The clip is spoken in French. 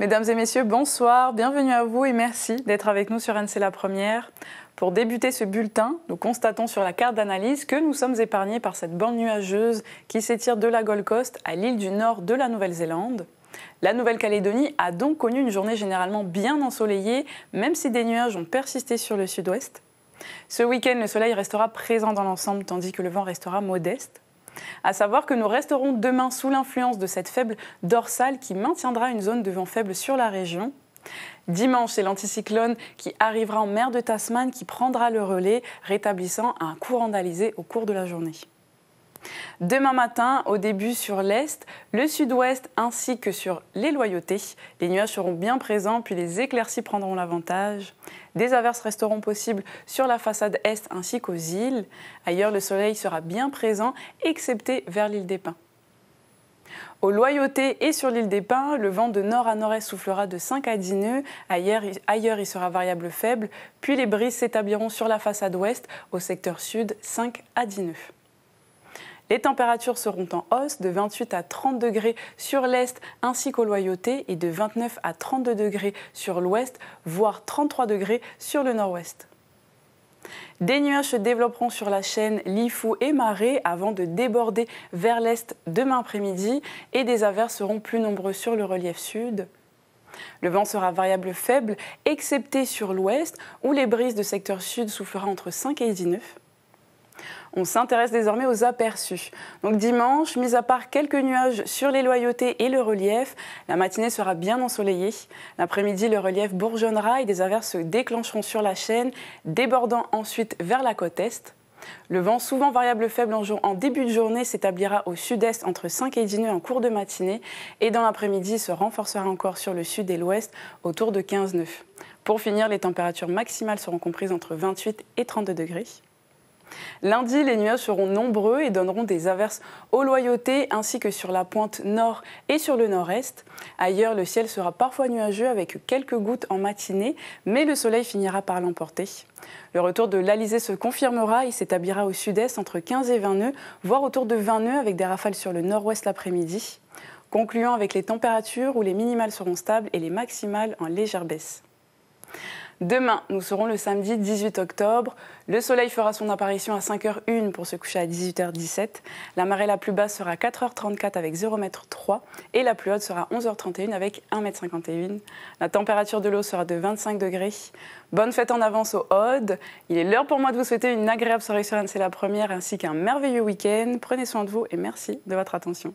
Mesdames et messieurs, bonsoir, bienvenue à vous et merci d'être avec nous sur NC La Première. Pour débuter ce bulletin, nous constatons sur la carte d'analyse que nous sommes épargnés par cette bande nuageuse qui s'étire de la Gold Coast à l'île du nord de la Nouvelle-Zélande. La Nouvelle-Calédonie a donc connu une journée généralement bien ensoleillée, même si des nuages ont persisté sur le sud-ouest. Ce week-end, le soleil restera présent dans l'ensemble, tandis que le vent restera modeste. À savoir que nous resterons demain sous l'influence de cette faible dorsale qui maintiendra une zone de vent faible sur la région. Dimanche, c'est l'anticyclone qui arrivera en mer de Tasman qui prendra le relais, rétablissant un courant d'alizé au cours de la journée. Demain matin, au début sur l'Est, le Sud-Ouest ainsi que sur les loyautés, les nuages seront bien présents puis les éclaircies prendront l'avantage. Des averses resteront possibles sur la façade Est ainsi qu'aux îles. Ailleurs, le soleil sera bien présent, excepté vers l'île des Pins. Aux loyautés et sur l'île des Pins, le vent de nord à nord-est soufflera de 5 à 10 nœuds. Ailleurs, ailleurs, il sera variable faible. Puis les brises s'établiront sur la façade ouest, au secteur sud, 5 à 10 nœuds. Les températures seront en hausse de 28 à 30 degrés sur l'Est ainsi qu'aux loyautés et de 29 à 32 degrés sur l'Ouest, voire 33 degrés sur le Nord-Ouest. Des nuages se développeront sur la chaîne Lifou et Marais avant de déborder vers l'est demain après-midi et des averses seront plus nombreuses sur le relief sud. Le vent sera variable faible, excepté sur l'ouest où les brises de secteur sud souffleront entre 5 et 19. On s'intéresse désormais aux aperçus. Donc dimanche, mis à part quelques nuages sur les loyautés et le relief, la matinée sera bien ensoleillée. L'après-midi, le relief bourgeonnera et des averses se déclencheront sur la chaîne, débordant ensuite vers la côte est. Le vent, souvent variable faible en, jour, en début de journée, s'établira au sud-est entre 5 et 10 nœuds en cours de matinée et dans l'après-midi se renforcera encore sur le sud et l'ouest autour de 15 nœuds. Pour finir, les températures maximales seront comprises entre 28 et 32 degrés. Lundi, les nuages seront nombreux et donneront des averses aux loyautés ainsi que sur la pointe nord et sur le nord-est. Ailleurs, le ciel sera parfois nuageux avec quelques gouttes en matinée, mais le soleil finira par l'emporter. Le retour de l'Alizé se confirmera. et s'établira au sud-est entre 15 et 20 nœuds, voire autour de 20 nœuds avec des rafales sur le nord-ouest l'après-midi. Concluant avec les températures où les minimales seront stables et les maximales en légère baisse. Demain, nous serons le samedi 18 octobre. Le soleil fera son apparition à 5h01 pour se coucher à 18h17. La marée la plus basse sera 4h34 avec 0 m 3 et la plus haute sera 11h31 avec 1 m. La température de l'eau sera de 25 degrés. Bonne fête en avance aux Odes. Il est l'heure pour moi de vous souhaiter une agréable soirée sur NC la première ainsi qu'un merveilleux week-end. Prenez soin de vous et merci de votre attention.